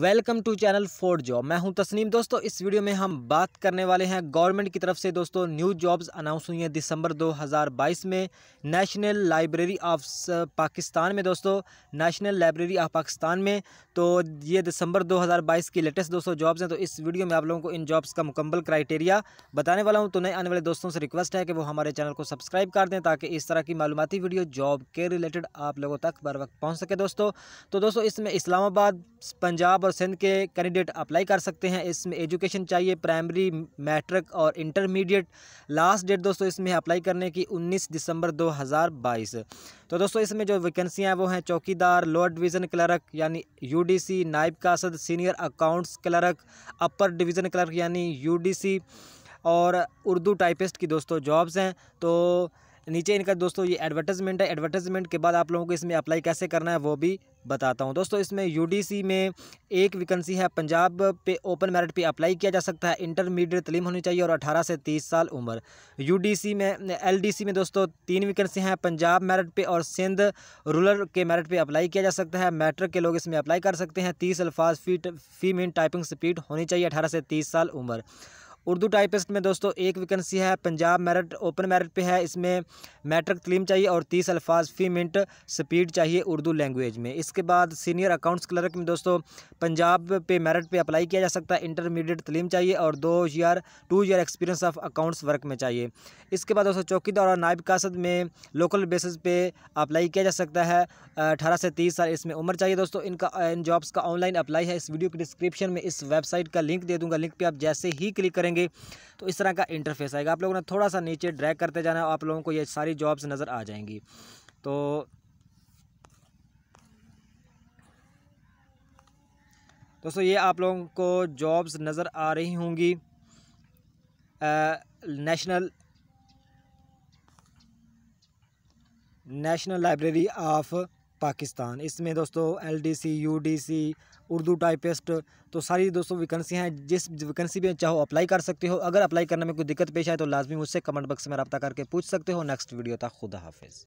welcome to channel ford job मैं हूं तस्नीम दोस्तों इस वीडियो में हम बात करने वाले हैं गवर्नमेंट की तरफ से दोस्तों न्यू जॉब्स अनाउंस हुई हैं दिसंबर 2022 में नेशनल लाइब्रेरी ऑफ पाकिस्तान में दोस्तों नेशनल लाइब्रेरी ऑफ पाकिस्तान में तो ये दिसंबर 2022 की लेटेस्ट दोस्तों जॉब्स हैं तो इस वीडियो में आप लोगों को इन जॉब्स का मुकम्मल क्राइटेरिया बताने वाला हूँ तो नए आने वाले दोस्तों से रिक्वेस्ट है कि वो हमारे चैनल को सब्सक्राइब कर दें ताकि इस तरह की मालूमती वीडियो जॉब के रिलेटेड आप लोगों तक बर वक्त पहुँच सके दोस्तों तो दोस्तों इसमें इस्लामाबाद पंजाब परसेंट के कैंडिडेट अप्लाई कर सकते हैं इसमें एजुकेशन चाहिए प्राइमरी मैट्रिक और इंटरमीडिएट लास्ट डेट दोस्तों इसमें अप्लाई करने की 19 दिसंबर 2022 तो दोस्तों इसमें जो वैकेंसियाँ हैं वो हैं चौकीदार लोअर डिवीज़न क्लर्क यानी यूडीसी नायब कासद senior accounts clerk upper division clerk यानी यू और उर्दू टाइपिस्ट की दोस्तों जॉब्स हैं तो नीचे इनका दोस्तों ये एडवर्टाइजमेंट है एडवर्टाइजमेंट के बाद आप लोगों को इसमें अप्लाई कैसे करना है वो भी बताता हूँ दोस्तों इसमें यू में एक वैकेंसी है पंजाब पे ओपन मेरिट पे अप्लाई किया जा सकता है इंटरमीडिएट तलीम होनी चाहिए और 18 से 30 साल उम्र यू में एल में दोस्तों तीन वैकेंसी हैं पंजाब मेरिट पे और सिंध रूरल के मेरिट पे अप्लाई किया जा सकता है मैट्रिक के लोग इसमें अप्लाई कर सकते हैं तीस अल्फाज फीट फी टाइपिंग स्पीड होनी चाहिए अठारह से तीस साल उम्र उर्दू टाइपिस्ट में दोस्तों एक वैकेंसी है पंजाब मेरिट ओपन मेरिट पे है इसमें मैट्रिक तलीम चाहिए और तीस अल्फाज फी मिनट स्पीड चाहिए उर्दू लैंग्वेज में इसके बाद सीनियर अकाउंट्स क्लर्क में दोस्तों पंजाब पे मेरिट पे अप्लाई किया जा सकता है इंटरमीडिएट तलीम चाहिए और दो year two year experience of accounts work में चाहिए इसके बाद दोस्तों चौकीदार और नायब कासद में लोकल बेसिस पे अप्लाई किया जा सकता है अठारह से तीस साल इसमें उम्र चाहिए दोस्तों इनका इन जॉब्स का ऑनलाइन अप्लाई है इस वीडियो के डिस्क्रिप्शन में इस वेबसाइट का लिंक दे दूँगा लिंक पर आप जैसे ही क्लिक करेंगे करेंगे तो इस तरह का इंटरफेस आएगा आप लोगों ने थोड़ा सा नीचे ड्रैग करते जाना है आप लोगों को ये सारी जॉब्स नज़र आ जाएंगी तो दोस्तों ये आप लोगों को जॉब्स नज़र आ रही होंगी national national library of Pakistan इसमें दोस्तों L D C U D C Urdu typist तो सारी दोस्तों वैकेंसी हैं जिस वैकेंसी पे चाहो अप्लाई कर सकते हो अगर अप्लाई करने में कोई दिक्कत पेश आए तो लाजमी मुझसे कमेंट बक्स में रब्ता करके पूछ सकते हो नेक्स्ट वीडियो तक खुदा हाफिज़